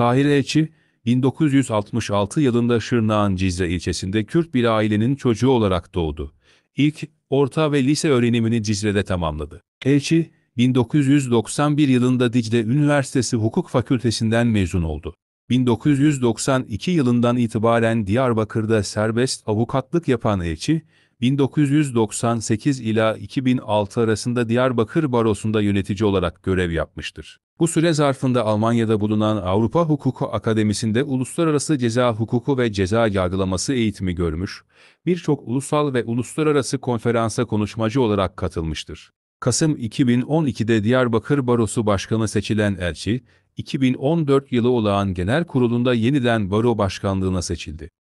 Tahir Elçi, 1966 yılında Şırnağ'ın Cizre ilçesinde Kürt bir ailenin çocuğu olarak doğdu. İlk, orta ve lise öğrenimini Cizre'de tamamladı. Elçi, 1991 yılında Dicle Üniversitesi Hukuk Fakültesinden mezun oldu. 1992 yılından itibaren Diyarbakır'da serbest avukatlık yapan Elçi, 1998 ila 2006 arasında Diyarbakır Barosu'nda yönetici olarak görev yapmıştır. Bu süre zarfında Almanya'da bulunan Avrupa Hukuku Akademisi'nde uluslararası ceza hukuku ve ceza yargılaması eğitimi görmüş, birçok ulusal ve uluslararası konferansa konuşmacı olarak katılmıştır. Kasım 2012'de Diyarbakır Barosu Başkanı seçilen Elçi, 2014 yılı olağan genel kurulunda yeniden baro başkanlığına seçildi.